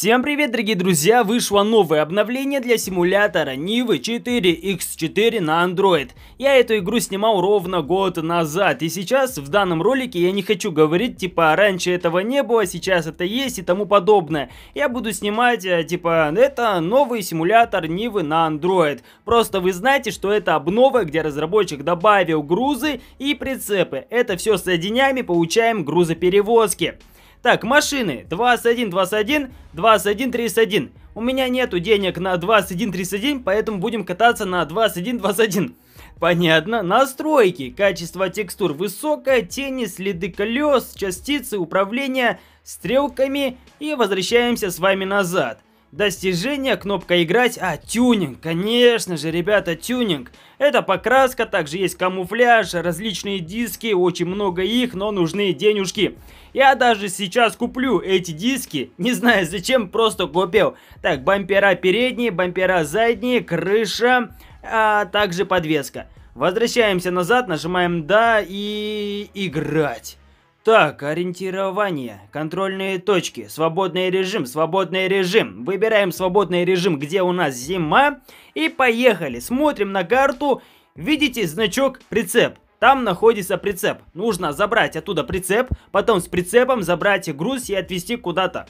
Всем привет, дорогие друзья! Вышло новое обновление для симулятора Нивы 4X4 на Android. Я эту игру снимал ровно год назад, и сейчас в данном ролике я не хочу говорить, типа, раньше этого не было, сейчас это есть и тому подобное. Я буду снимать, э, типа, это новый симулятор Нивы на Android. Просто вы знаете, что это обнова, где разработчик добавил грузы и прицепы. Это все соединяем и получаем грузоперевозки. Так, машины. 21, 21, 21, 31. У меня нету денег на 21, 31, поэтому будем кататься на 21, 21. Понятно. Настройки. Качество текстур высокое, тени, следы колес, частицы, управление стрелками. И возвращаемся с вами назад. Достижение, кнопка играть, а тюнинг, конечно же, ребята, тюнинг. Это покраска, также есть камуфляж, различные диски, очень много их, но нужны денежки. Я даже сейчас куплю эти диски, не знаю зачем, просто купил. Так, бампера передние, бампера задние, крыша, а также подвеска. Возвращаемся назад, нажимаем «Да» и «Играть». Так, ориентирование, контрольные точки, свободный режим, свободный режим. Выбираем свободный режим, где у нас зима. И поехали. Смотрим на карту. Видите значок прицеп? Там находится прицеп. Нужно забрать оттуда прицеп, потом с прицепом забрать груз и отвезти куда-то.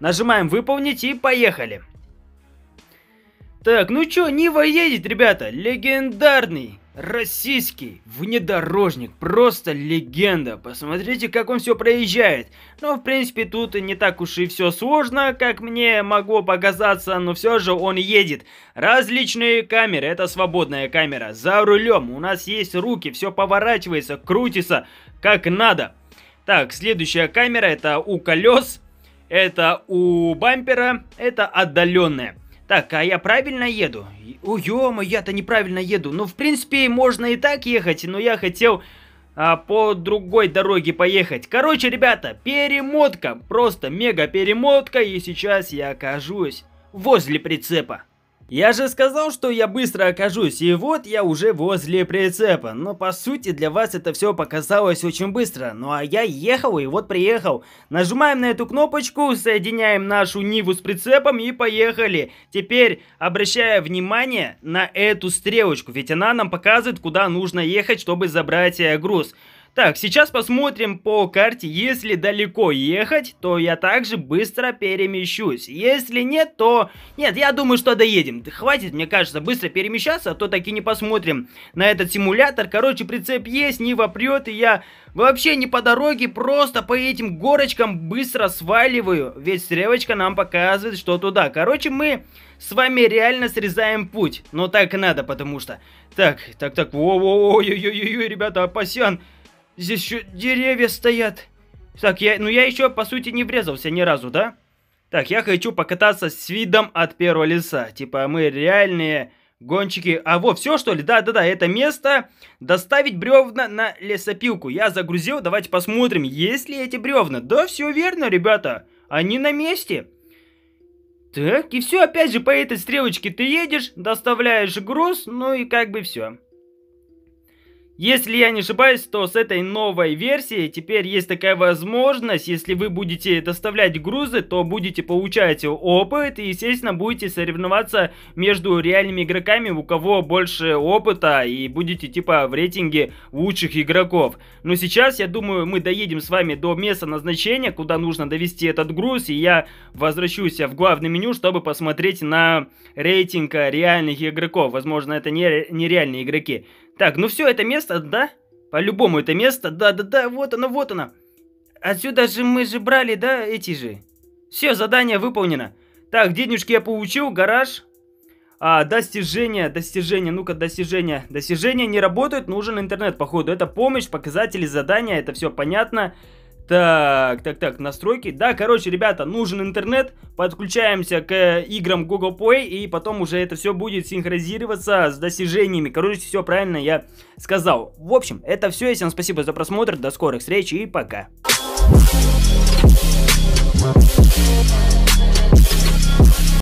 Нажимаем выполнить и поехали. Так, ну чё, Нива едет, ребята, легендарный. Российский внедорожник, просто легенда. Посмотрите, как он все проезжает. Но, ну, в принципе, тут не так уж и все сложно, как мне могло показаться, но все же он едет. Различные камеры, это свободная камера. За рулем у нас есть руки, все поворачивается, крутится, как надо. Так, следующая камера это у колес, это у бампера, это отдаленная. Так, а я правильно еду? О, ё я-то неправильно еду. Ну, в принципе, можно и так ехать, но я хотел а, по другой дороге поехать. Короче, ребята, перемотка, просто мега перемотка, и сейчас я окажусь возле прицепа. Я же сказал, что я быстро окажусь, и вот я уже возле прицепа. Но по сути для вас это все показалось очень быстро. Ну а я ехал и вот приехал. Нажимаем на эту кнопочку, соединяем нашу Ниву с прицепом и поехали. Теперь обращая внимание на эту стрелочку, ведь она нам показывает, куда нужно ехать, чтобы забрать э, груз. Так, сейчас посмотрим по карте. Если далеко ехать, то я также быстро перемещусь. Если нет, то... Нет, я думаю, что доедем. Хватит, мне кажется, быстро перемещаться, а то так и не посмотрим на этот симулятор. Короче, прицеп есть, не вопрет, и я вообще не по дороге, просто по этим горочкам быстро сваливаю. Ведь стрелочка нам показывает, что туда. Короче, мы с вами реально срезаем путь. Но так надо, потому что... Так, так, так, о о о ой ой ой ой ребята, опасен. Здесь еще деревья стоят. Так, я, ну я еще, по сути, не врезался ни разу, да? Так, я хочу покататься с видом от первого леса. Типа, мы реальные гонщики. А вот, все что ли? Да-да-да, это место. Доставить бревна на лесопилку. Я загрузил, давайте посмотрим, есть ли эти бревна. Да, все верно, ребята. Они на месте. Так, и все, опять же, по этой стрелочке ты едешь, доставляешь груз, ну и как бы все. Если я не ошибаюсь, то с этой новой версии теперь есть такая возможность, если вы будете доставлять грузы, то будете получать опыт и, естественно, будете соревноваться между реальными игроками, у кого больше опыта и будете типа в рейтинге лучших игроков. Но сейчас, я думаю, мы доедем с вами до места назначения, куда нужно довести этот груз, и я возвращусь в главное меню, чтобы посмотреть на рейтинг реальных игроков. Возможно, это не, не реальные игроки. Так, ну все, это место, да? По-любому это место, да-да-да, вот оно, вот оно. Отсюда же мы же брали, да, эти же? Все, задание выполнено. Так, денежки я получил, гараж. А, достижения, достижения, ну-ка, достижения. Достижения не работают, нужен интернет, походу. Это помощь, показатели, задания, это все понятно. Понятно. Так, так, так, настройки. Да, короче, ребята, нужен интернет. Подключаемся к э, играм Google Play, и потом уже это все будет синхронизироваться с достижениями. Короче, все правильно я сказал. В общем, это все. Всем спасибо за просмотр. До скорых встреч и пока.